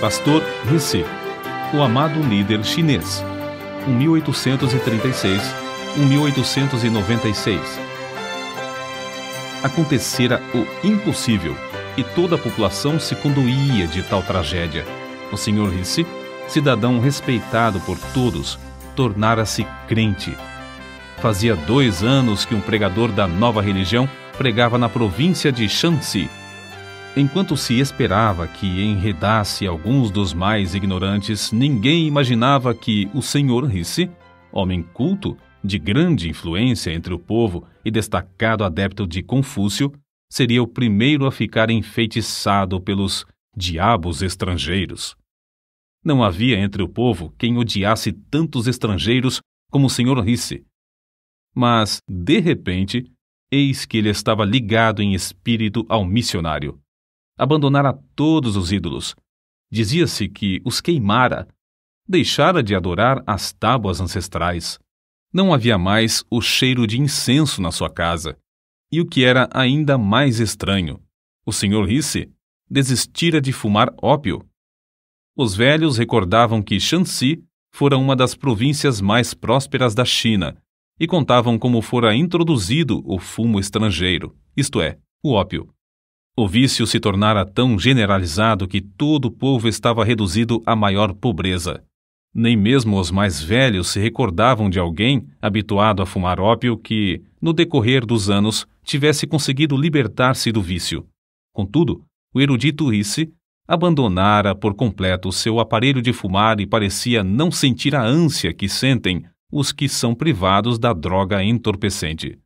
Pastor Rice, o amado líder chinês, 1836-1896. Acontecera o impossível e toda a população se condoía de tal tragédia. O senhor Rice, cidadão respeitado por todos, tornara-se crente. Fazia dois anos que um pregador da nova religião pregava na província de Shanxi, Enquanto se esperava que enredasse alguns dos mais ignorantes, ninguém imaginava que o senhor Risse, homem culto, de grande influência entre o povo e destacado adepto de Confúcio, seria o primeiro a ficar enfeitiçado pelos diabos estrangeiros. Não havia entre o povo quem odiasse tantos estrangeiros como o senhor Risse. Mas, de repente, eis que ele estava ligado em espírito ao missionário abandonara todos os ídolos. Dizia-se que os queimara, deixara de adorar as tábuas ancestrais. Não havia mais o cheiro de incenso na sua casa. E o que era ainda mais estranho, o senhor Risse desistira de fumar ópio. Os velhos recordavam que Shanxi fora uma das províncias mais prósperas da China e contavam como fora introduzido o fumo estrangeiro, isto é, o ópio. O vício se tornara tão generalizado que todo o povo estava reduzido à maior pobreza. Nem mesmo os mais velhos se recordavam de alguém habituado a fumar ópio que, no decorrer dos anos, tivesse conseguido libertar-se do vício. Contudo, o erudito Risse abandonara por completo seu aparelho de fumar e parecia não sentir a ânsia que sentem os que são privados da droga entorpecente.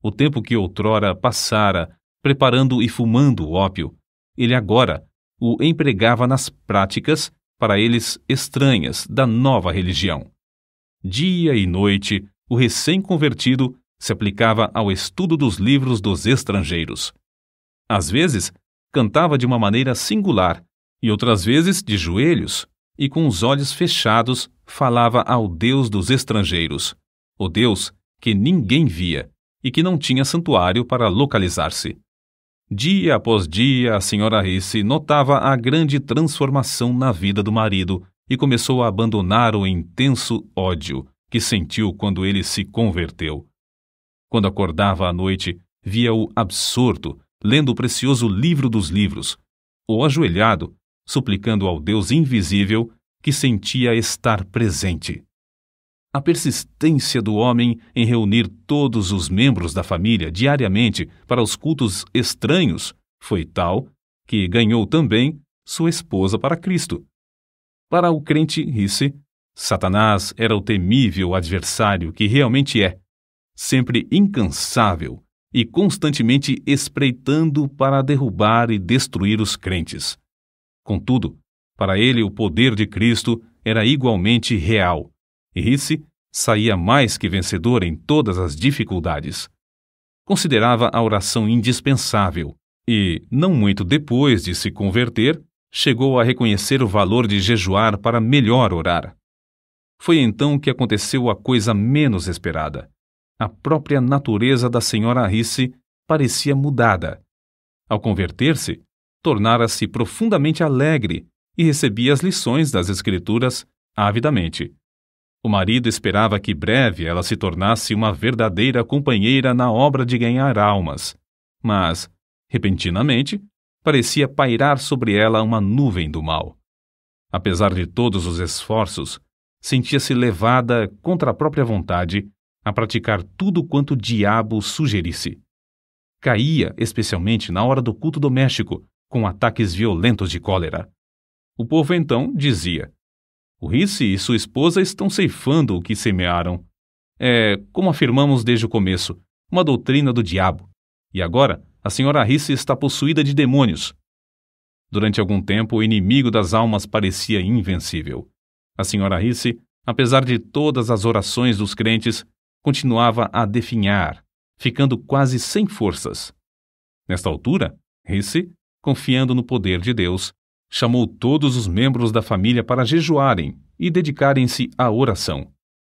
O tempo que outrora passara preparando e fumando o ópio, ele agora o empregava nas práticas, para eles estranhas, da nova religião. Dia e noite, o recém-convertido se aplicava ao estudo dos livros dos estrangeiros. Às vezes, cantava de uma maneira singular, e outras vezes de joelhos, e com os olhos fechados falava ao Deus dos estrangeiros, o Deus que ninguém via e que não tinha santuário para localizar-se. Dia após dia, a senhora Risse notava a grande transformação na vida do marido e começou a abandonar o intenso ódio que sentiu quando ele se converteu. Quando acordava à noite, via-o absorto, lendo o precioso livro dos livros, ou ajoelhado, suplicando ao Deus invisível que sentia estar presente. A persistência do homem em reunir todos os membros da família diariamente para os cultos estranhos foi tal que ganhou também sua esposa para Cristo. Para o crente Risse, Satanás era o temível adversário que realmente é, sempre incansável e constantemente espreitando para derrubar e destruir os crentes. Contudo, para ele o poder de Cristo era igualmente real e Risse saía mais que vencedor em todas as dificuldades. Considerava a oração indispensável e, não muito depois de se converter, chegou a reconhecer o valor de jejuar para melhor orar. Foi então que aconteceu a coisa menos esperada. A própria natureza da senhora Risse parecia mudada. Ao converter-se, tornara-se profundamente alegre e recebia as lições das Escrituras avidamente. O marido esperava que breve ela se tornasse uma verdadeira companheira na obra de ganhar almas, mas, repentinamente, parecia pairar sobre ela uma nuvem do mal. Apesar de todos os esforços, sentia-se levada, contra a própria vontade, a praticar tudo quanto o diabo sugerisse. Caía, especialmente na hora do culto doméstico, com ataques violentos de cólera. O povo então dizia: o Risse e sua esposa estão ceifando o que semearam. É, como afirmamos desde o começo, uma doutrina do diabo. E agora, a senhora Risse está possuída de demônios. Durante algum tempo, o inimigo das almas parecia invencível. A senhora Risse, apesar de todas as orações dos crentes, continuava a definhar, ficando quase sem forças. Nesta altura, Risse, confiando no poder de Deus, chamou todos os membros da família para jejuarem e dedicarem-se à oração.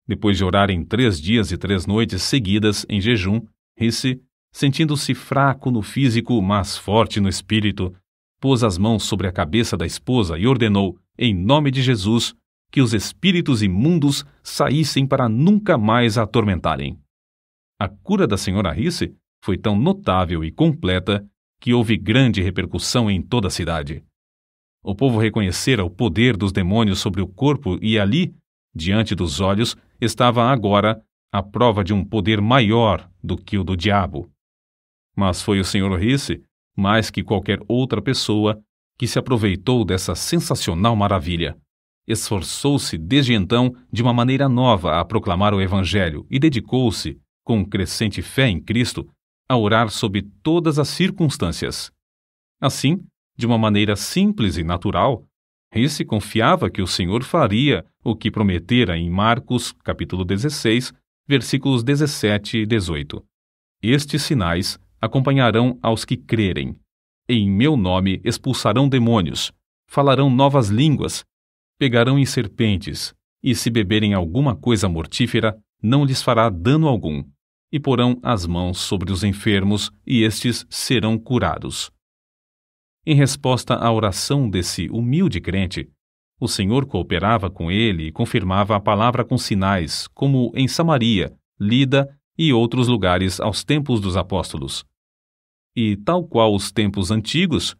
Depois de orarem três dias e três noites seguidas em jejum, Risse, sentindo-se fraco no físico, mas forte no espírito, pôs as mãos sobre a cabeça da esposa e ordenou, em nome de Jesus, que os espíritos imundos saíssem para nunca mais a atormentarem. A cura da senhora Risse foi tão notável e completa que houve grande repercussão em toda a cidade. O povo reconhecera o poder dos demônios sobre o corpo e ali, diante dos olhos, estava agora a prova de um poder maior do que o do diabo. Mas foi o Senhor Risse, mais que qualquer outra pessoa, que se aproveitou dessa sensacional maravilha. Esforçou-se desde então de uma maneira nova a proclamar o Evangelho e dedicou-se, com crescente fé em Cristo, a orar sob todas as circunstâncias. Assim, de uma maneira simples e natural, esse confiava que o Senhor faria o que prometera em Marcos, capítulo 16, versículos 17 e 18. Estes sinais acompanharão aos que crerem. Em meu nome expulsarão demônios, falarão novas línguas, pegarão em serpentes, e se beberem alguma coisa mortífera, não lhes fará dano algum, e porão as mãos sobre os enfermos, e estes serão curados. Em resposta à oração desse humilde crente, o Senhor cooperava com ele e confirmava a palavra com sinais, como em Samaria, Lida e outros lugares aos tempos dos apóstolos. E, tal qual os tempos antigos,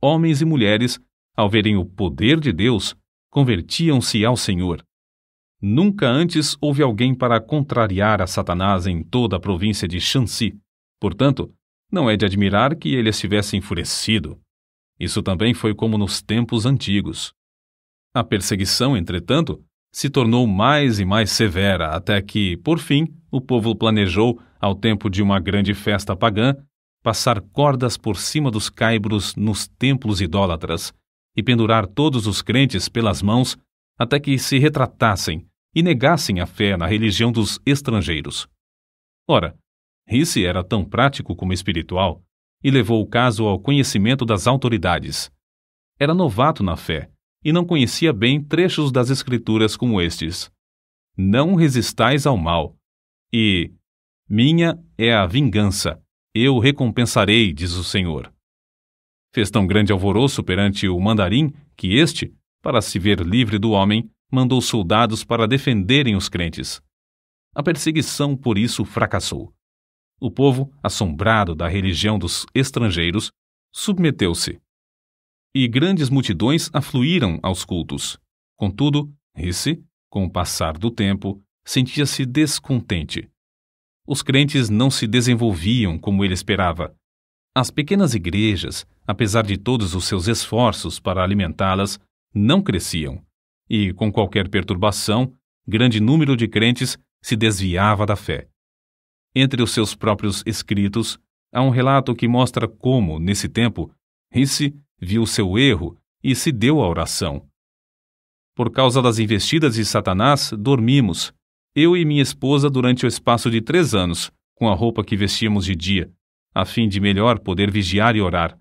homens e mulheres, ao verem o poder de Deus, convertiam-se ao Senhor. Nunca antes houve alguém para contrariar a Satanás em toda a província de Shanxi. Portanto, não é de admirar que ele estivesse enfurecido. Isso também foi como nos tempos antigos. A perseguição, entretanto, se tornou mais e mais severa até que, por fim, o povo planejou, ao tempo de uma grande festa pagã, passar cordas por cima dos caibros nos templos idólatras e pendurar todos os crentes pelas mãos até que se retratassem e negassem a fé na religião dos estrangeiros. Ora, Risse era tão prático como espiritual e levou o caso ao conhecimento das autoridades. Era novato na fé e não conhecia bem trechos das Escrituras como estes: Não resistais ao mal. E Minha é a vingança, eu recompensarei, diz o Senhor. Fez tão grande alvoroço perante o mandarim que este, para se ver livre do homem, mandou soldados para defenderem os crentes. A perseguição, por isso, fracassou o povo, assombrado da religião dos estrangeiros, submeteu-se. E grandes multidões afluíram aos cultos. Contudo, Risse, com o passar do tempo, sentia-se descontente. Os crentes não se desenvolviam como ele esperava. As pequenas igrejas, apesar de todos os seus esforços para alimentá-las, não cresciam, e, com qualquer perturbação, grande número de crentes se desviava da fé. Entre os seus próprios escritos, há um relato que mostra como, nesse tempo, Risse viu seu erro e se deu à oração. Por causa das investidas de Satanás, dormimos, eu e minha esposa, durante o espaço de três anos, com a roupa que vestíamos de dia, a fim de melhor poder vigiar e orar.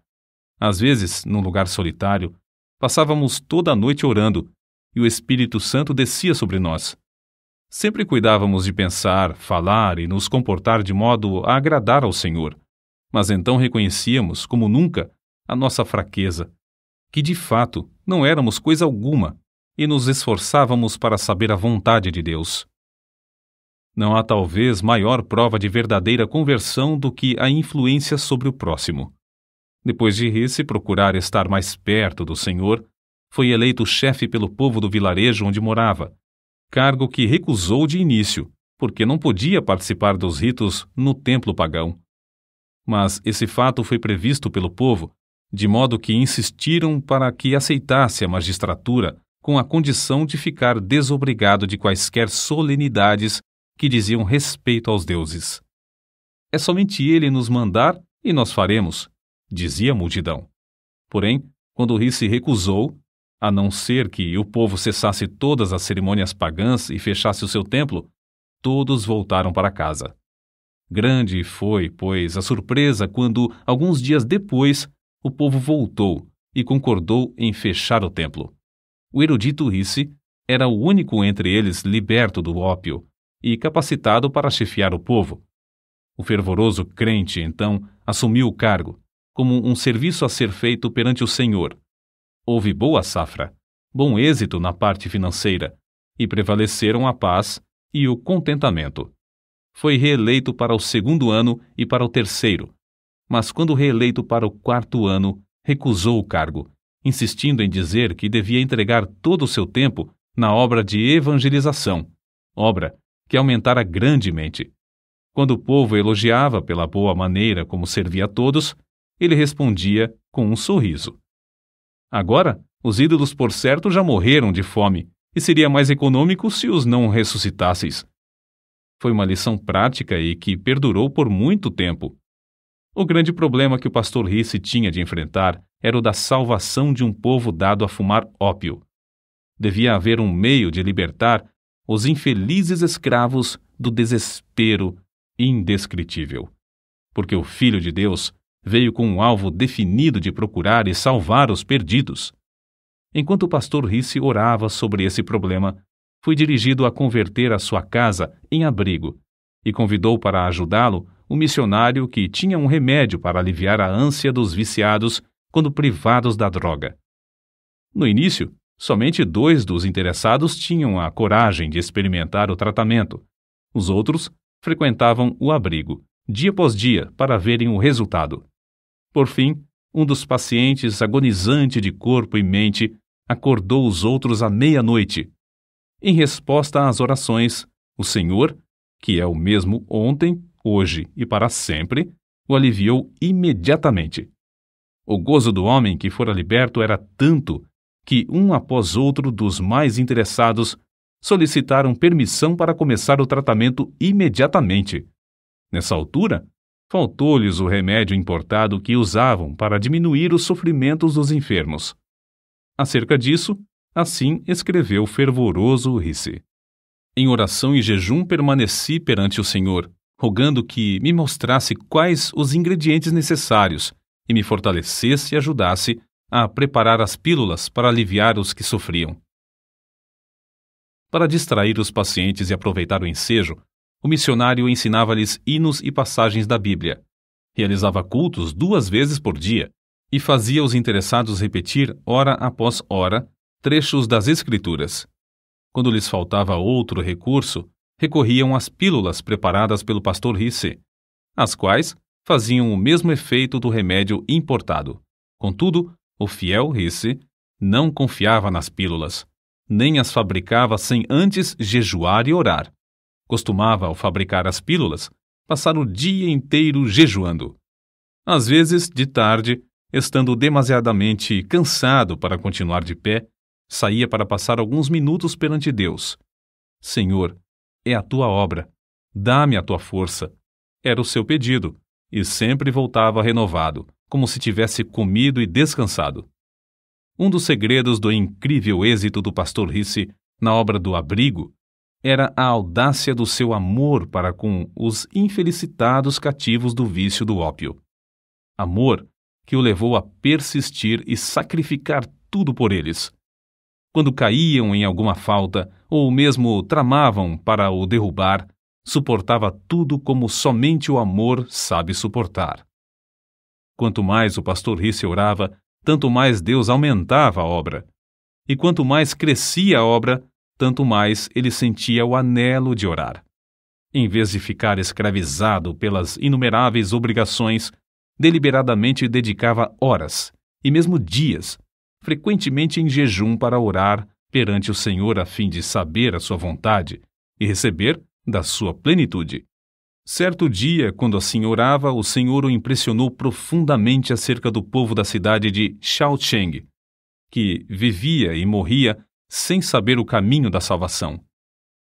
Às vezes, num lugar solitário, passávamos toda a noite orando, e o Espírito Santo descia sobre nós, Sempre cuidávamos de pensar, falar e nos comportar de modo a agradar ao Senhor, mas então reconhecíamos, como nunca, a nossa fraqueza, que de fato não éramos coisa alguma e nos esforçávamos para saber a vontade de Deus. Não há talvez maior prova de verdadeira conversão do que a influência sobre o próximo. Depois de Risse procurar estar mais perto do Senhor, foi eleito chefe pelo povo do vilarejo onde morava cargo que recusou de início, porque não podia participar dos ritos no templo pagão. Mas esse fato foi previsto pelo povo, de modo que insistiram para que aceitasse a magistratura com a condição de ficar desobrigado de quaisquer solenidades que diziam respeito aos deuses. É somente ele nos mandar e nós faremos, dizia a multidão. Porém, quando o rei se recusou, a não ser que o povo cessasse todas as cerimônias pagãs e fechasse o seu templo, todos voltaram para casa. Grande foi, pois, a surpresa quando, alguns dias depois, o povo voltou e concordou em fechar o templo. O erudito Risse era o único entre eles liberto do ópio e capacitado para chefiar o povo. O fervoroso crente, então, assumiu o cargo, como um serviço a ser feito perante o Senhor, Houve boa safra, bom êxito na parte financeira, e prevaleceram a paz e o contentamento. Foi reeleito para o segundo ano e para o terceiro, mas quando reeleito para o quarto ano, recusou o cargo, insistindo em dizer que devia entregar todo o seu tempo na obra de evangelização, obra que aumentara grandemente. Quando o povo elogiava pela boa maneira como servia a todos, ele respondia com um sorriso. Agora, os ídolos, por certo, já morreram de fome, e seria mais econômico se os não ressuscitasseis. Foi uma lição prática e que perdurou por muito tempo. O grande problema que o pastor Risse tinha de enfrentar era o da salvação de um povo dado a fumar ópio. Devia haver um meio de libertar os infelizes escravos do desespero indescritível. Porque o Filho de Deus veio com um alvo definido de procurar e salvar os perdidos. Enquanto o pastor Risse orava sobre esse problema, foi dirigido a converter a sua casa em abrigo e convidou para ajudá-lo um missionário que tinha um remédio para aliviar a ânsia dos viciados quando privados da droga. No início, somente dois dos interessados tinham a coragem de experimentar o tratamento. Os outros frequentavam o abrigo, dia após dia, para verem o resultado. Por fim, um dos pacientes, agonizante de corpo e mente, acordou os outros à meia-noite. Em resposta às orações, o Senhor, que é o mesmo ontem, hoje e para sempre, o aliviou imediatamente. O gozo do homem que fora liberto era tanto que, um após outro dos mais interessados, solicitaram permissão para começar o tratamento imediatamente. Nessa altura, Faltou-lhes o remédio importado que usavam para diminuir os sofrimentos dos enfermos. Acerca disso, assim escreveu fervoroso Risse. Em oração e jejum permaneci perante o Senhor, rogando que me mostrasse quais os ingredientes necessários e me fortalecesse e ajudasse a preparar as pílulas para aliviar os que sofriam. Para distrair os pacientes e aproveitar o ensejo, o missionário ensinava-lhes hinos e passagens da Bíblia. Realizava cultos duas vezes por dia e fazia os interessados repetir, hora após hora, trechos das Escrituras. Quando lhes faltava outro recurso, recorriam às pílulas preparadas pelo pastor Risse, as quais faziam o mesmo efeito do remédio importado. Contudo, o fiel Risse não confiava nas pílulas, nem as fabricava sem antes jejuar e orar. Costumava, ao fabricar as pílulas, passar o dia inteiro jejuando. Às vezes, de tarde, estando demasiadamente cansado para continuar de pé, saía para passar alguns minutos perante Deus. Senhor, é a tua obra, dá-me a tua força. Era o seu pedido, e sempre voltava renovado, como se tivesse comido e descansado. Um dos segredos do incrível êxito do pastor Risse na obra do Abrigo era a audácia do seu amor para com os infelicitados cativos do vício do ópio. Amor que o levou a persistir e sacrificar tudo por eles. Quando caíam em alguma falta ou mesmo tramavam para o derrubar, suportava tudo como somente o amor sabe suportar. Quanto mais o pastor Risse orava, tanto mais Deus aumentava a obra. E quanto mais crescia a obra, tanto mais ele sentia o anelo de orar. Em vez de ficar escravizado pelas inumeráveis obrigações, deliberadamente dedicava horas e mesmo dias, frequentemente em jejum para orar perante o Senhor a fim de saber a sua vontade e receber da sua plenitude. Certo dia, quando assim orava, o Senhor o impressionou profundamente acerca do povo da cidade de Shaocheng, que vivia e morria sem saber o caminho da salvação.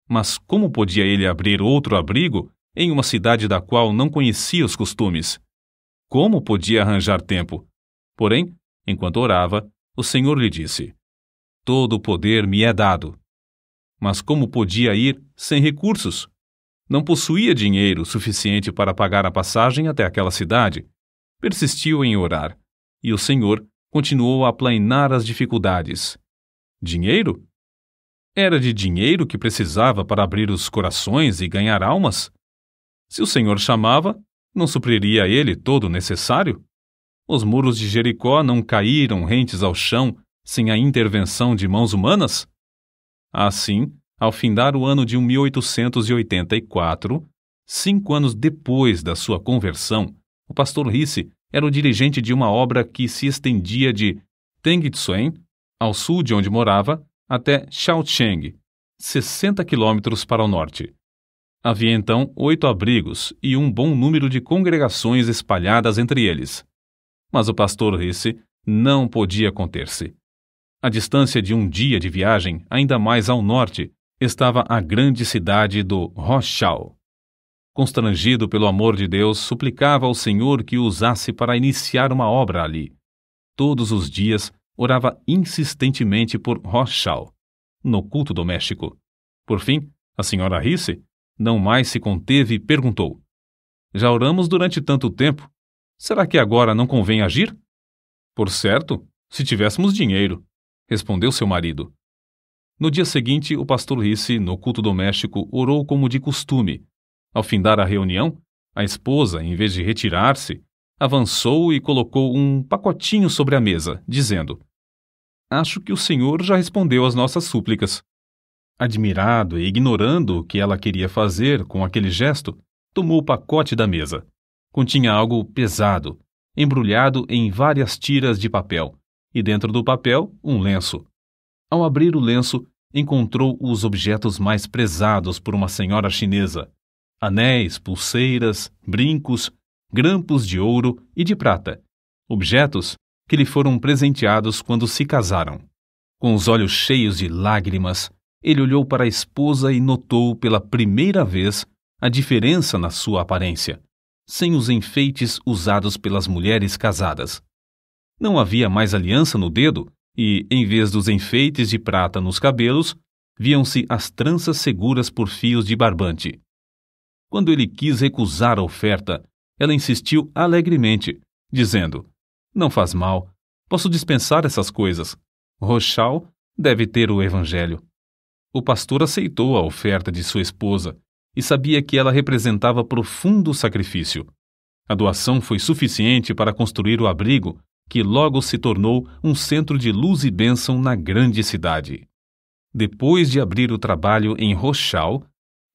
Mas como podia ele abrir outro abrigo em uma cidade da qual não conhecia os costumes? Como podia arranjar tempo? Porém, enquanto orava, o Senhor lhe disse: Todo o poder me é dado. Mas como podia ir sem recursos? Não possuía dinheiro suficiente para pagar a passagem até aquela cidade. Persistiu em orar, e o Senhor continuou a aplainar as dificuldades. Dinheiro? Era de dinheiro que precisava para abrir os corações e ganhar almas? Se o Senhor chamava, não supriria ele todo o necessário? Os muros de Jericó não caíram rentes ao chão sem a intervenção de mãos humanas? Assim, ao findar o ano de 1884, cinco anos depois da sua conversão, o pastor Risse era o dirigente de uma obra que se estendia de Tsuen, ao sul de onde morava, até Shaocheng, 60 quilômetros para o norte. Havia então oito abrigos e um bom número de congregações espalhadas entre eles. Mas o pastor Risse não podia conter-se. A distância de um dia de viagem, ainda mais ao norte, estava a grande cidade do Rochal. Constrangido pelo amor de Deus, suplicava ao Senhor que o usasse para iniciar uma obra ali. Todos os dias orava insistentemente por Rochal, no culto doméstico. Por fim, a senhora Risse não mais se conteve e perguntou: Já oramos durante tanto tempo. Será que agora não convém agir? Por certo, se tivéssemos dinheiro, respondeu seu marido. No dia seguinte, o pastor Risse, no culto doméstico, orou como de costume. Ao findar a reunião, a esposa, em vez de retirar-se, avançou e colocou um pacotinho sobre a mesa, dizendo: Acho que o senhor já respondeu às nossas súplicas. Admirado e ignorando o que ela queria fazer com aquele gesto, tomou o pacote da mesa. Continha algo pesado, embrulhado em várias tiras de papel, e dentro do papel, um lenço. Ao abrir o lenço, encontrou os objetos mais prezados por uma senhora chinesa: anéis, pulseiras, brincos, grampos de ouro e de prata, objetos que lhe foram presenteados quando se casaram. Com os olhos cheios de lágrimas, ele olhou para a esposa e notou pela primeira vez a diferença na sua aparência, sem os enfeites usados pelas mulheres casadas. Não havia mais aliança no dedo e, em vez dos enfeites de prata nos cabelos, viam-se as tranças seguras por fios de barbante. Quando ele quis recusar a oferta, ela insistiu alegremente, dizendo: Não faz mal, posso dispensar essas coisas. Rochal deve ter o Evangelho. O pastor aceitou a oferta de sua esposa e sabia que ela representava profundo sacrifício. A doação foi suficiente para construir o abrigo, que logo se tornou um centro de luz e bênção na grande cidade. Depois de abrir o trabalho em Rochal,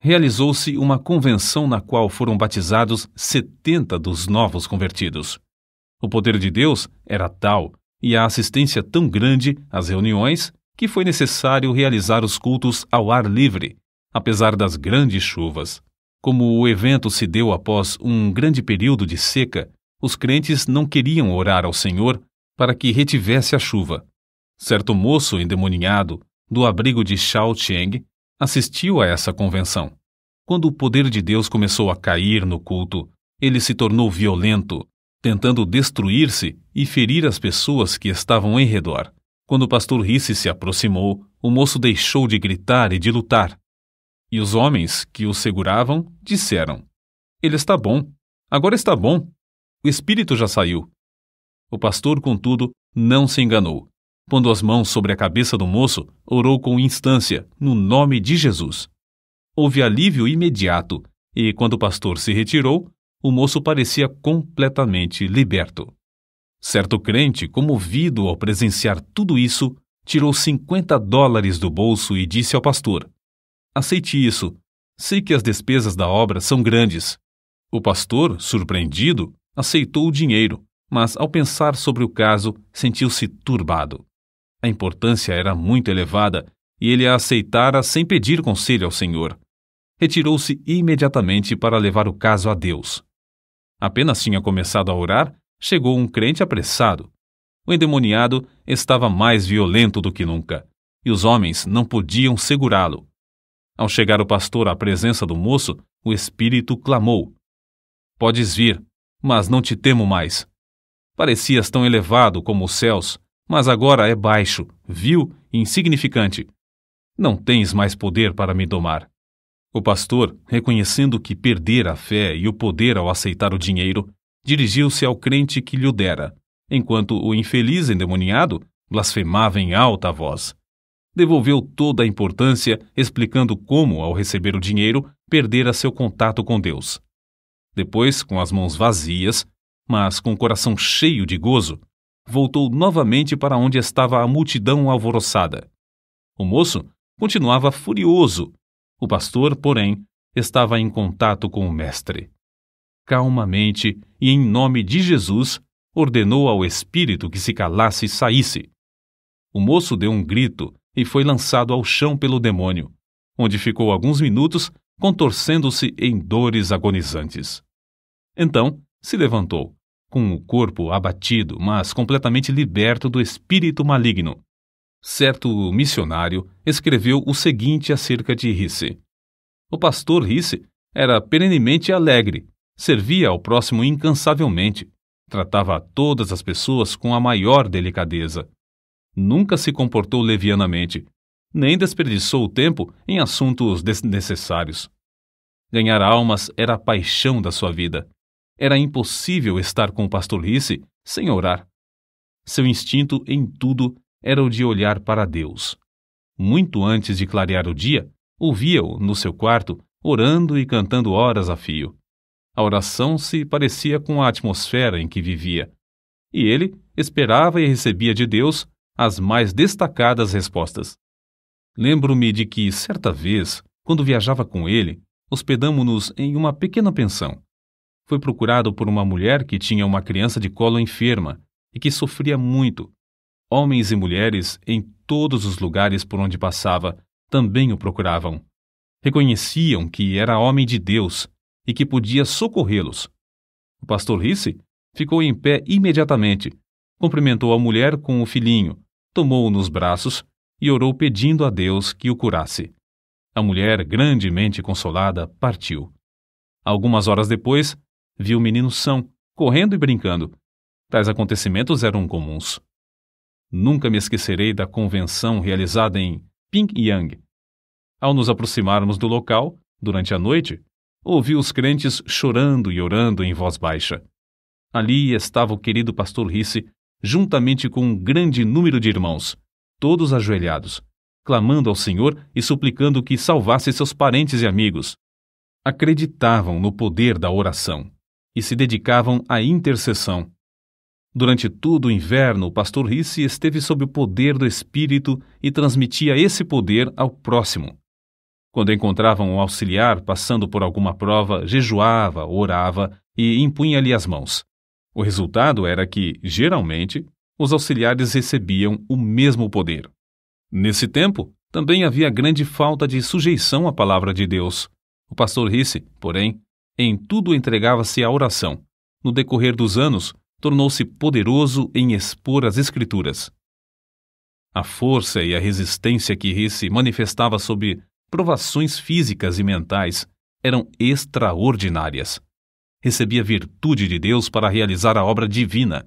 realizou-se uma convenção na qual foram batizados 70 dos novos convertidos. O poder de Deus era tal e a assistência tão grande às reuniões que foi necessário realizar os cultos ao ar livre, apesar das grandes chuvas. Como o evento se deu após um grande período de seca, os crentes não queriam orar ao Senhor para que retivesse a chuva. Certo moço endemoninhado, do abrigo de Shao Cheng, assistiu a essa convenção. Quando o poder de Deus começou a cair no culto, ele se tornou violento, tentando destruir-se e ferir as pessoas que estavam em redor. Quando o pastor Risse se aproximou, o moço deixou de gritar e de lutar. E os homens que o seguravam disseram: Ele está bom, agora está bom. O espírito já saiu. O pastor, contudo, não se enganou. Pondo as mãos sobre a cabeça do moço, orou com instância, no nome de Jesus. Houve alívio imediato, e quando o pastor se retirou, o moço parecia completamente liberto. Certo crente, comovido ao presenciar tudo isso, tirou 50 dólares do bolso e disse ao pastor: Aceite isso. Sei que as despesas da obra são grandes. O pastor, surpreendido, aceitou o dinheiro, mas ao pensar sobre o caso, sentiu-se turbado. A importância era muito elevada e ele a aceitara sem pedir conselho ao Senhor. Retirou-se imediatamente para levar o caso a Deus. Apenas tinha começado a orar, chegou um crente apressado. O endemoniado estava mais violento do que nunca, e os homens não podiam segurá-lo. Ao chegar o pastor à presença do moço, o espírito clamou: Podes vir, mas não te temo mais. Parecias tão elevado como os céus mas agora é baixo, vil e insignificante. Não tens mais poder para me domar. O pastor, reconhecendo que perdera a fé e o poder ao aceitar o dinheiro, dirigiu-se ao crente que lhe o dera, enquanto o infeliz endemoniado blasfemava em alta voz. Devolveu toda a importância, explicando como, ao receber o dinheiro, perdera seu contato com Deus. Depois, com as mãos vazias, mas com o coração cheio de gozo, voltou novamente para onde estava a multidão alvoroçada. O moço continuava furioso. O pastor, porém, estava em contato com o mestre. Calmamente e em nome de Jesus, ordenou ao espírito que se calasse e saísse. O moço deu um grito e foi lançado ao chão pelo demônio, onde ficou alguns minutos contorcendo-se em dores agonizantes. Então se levantou com o corpo abatido, mas completamente liberto do espírito maligno. Certo missionário escreveu o seguinte acerca de Risse: O pastor Risse era perenemente alegre, servia ao próximo incansavelmente, tratava todas as pessoas com a maior delicadeza. Nunca se comportou levianamente, nem desperdiçou o tempo em assuntos desnecessários. Ganhar almas era a paixão da sua vida. Era impossível estar com o pastor sem orar. Seu instinto em tudo era o de olhar para Deus. Muito antes de clarear o dia, ouvia-o no seu quarto orando e cantando horas a fio. A oração se parecia com a atmosfera em que vivia. E ele esperava e recebia de Deus as mais destacadas respostas. Lembro-me de que, certa vez, quando viajava com ele, hospedamo-nos em uma pequena pensão foi procurado por uma mulher que tinha uma criança de colo enferma e que sofria muito. Homens e mulheres, em todos os lugares por onde passava, também o procuravam. Reconheciam que era homem de Deus e que podia socorrê-los. O pastor Risse ficou em pé imediatamente, cumprimentou a mulher com o filhinho, tomou-o nos braços e orou pedindo a Deus que o curasse. A mulher, grandemente consolada, partiu. Algumas horas depois, vi o menino são, correndo e brincando. Tais acontecimentos eram comuns. Nunca me esquecerei da convenção realizada em Pingyang. Ao nos aproximarmos do local, durante a noite, ouvi os crentes chorando e orando em voz baixa. Ali estava o querido pastor Risse, juntamente com um grande número de irmãos, todos ajoelhados, clamando ao Senhor e suplicando que salvasse seus parentes e amigos. Acreditavam no poder da oração e se dedicavam à intercessão. Durante todo o inverno, o pastor Risse esteve sob o poder do Espírito e transmitia esse poder ao próximo. Quando encontravam um auxiliar passando por alguma prova, jejuava, orava e impunha-lhe as mãos. O resultado era que, geralmente, os auxiliares recebiam o mesmo poder. Nesse tempo, também havia grande falta de sujeição à palavra de Deus. O pastor Risse, porém, em tudo entregava-se à oração. No decorrer dos anos, tornou-se poderoso em expor as Escrituras. A força e a resistência que Risse manifestava sob provações físicas e mentais eram extraordinárias. Recebia virtude de Deus para realizar a obra divina.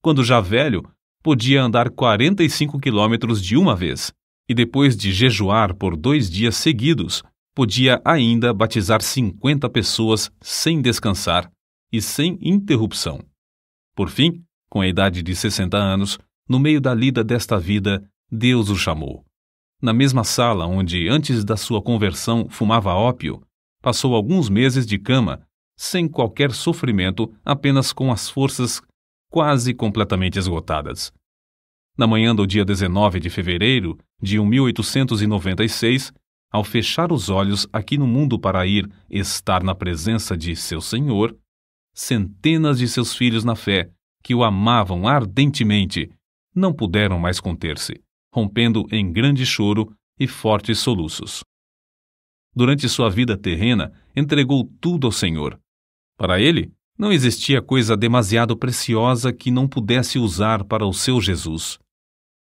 Quando já velho, podia andar 45 quilômetros de uma vez e, depois de jejuar por dois dias seguidos, podia ainda batizar 50 pessoas sem descansar e sem interrupção. Por fim, com a idade de 60 anos, no meio da lida desta vida, Deus o chamou. Na mesma sala onde, antes da sua conversão, fumava ópio, passou alguns meses de cama, sem qualquer sofrimento, apenas com as forças quase completamente esgotadas. Na manhã do dia 19 de fevereiro de 1896, ao fechar os olhos aqui no mundo para ir estar na presença de seu Senhor, centenas de seus filhos na fé, que o amavam ardentemente, não puderam mais conter-se, rompendo em grande choro e fortes soluços. Durante sua vida terrena, entregou tudo ao Senhor. Para ele, não existia coisa demasiado preciosa que não pudesse usar para o seu Jesus.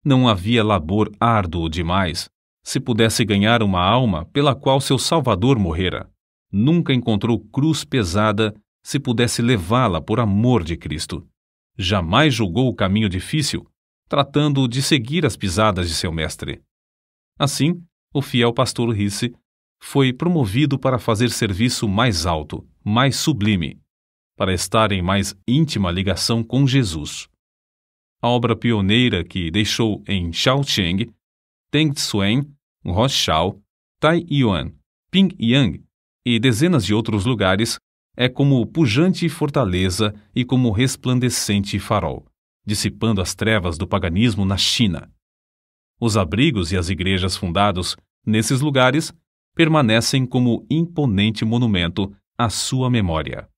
Não havia labor árduo demais se pudesse ganhar uma alma pela qual seu Salvador morrera, nunca encontrou cruz pesada se pudesse levá-la por amor de Cristo. Jamais julgou o caminho difícil, tratando de seguir as pisadas de seu mestre. Assim, o fiel pastor Risse foi promovido para fazer serviço mais alto, mais sublime, para estar em mais íntima ligação com Jesus. A obra pioneira que deixou em Shaocheng Teng Tsuen, Rochao, Tai Yuan, Ping Yang e dezenas de outros lugares, é como pujante fortaleza e como resplandecente farol, dissipando as trevas do paganismo na China. Os abrigos e as igrejas fundados nesses lugares permanecem como imponente monumento à sua memória.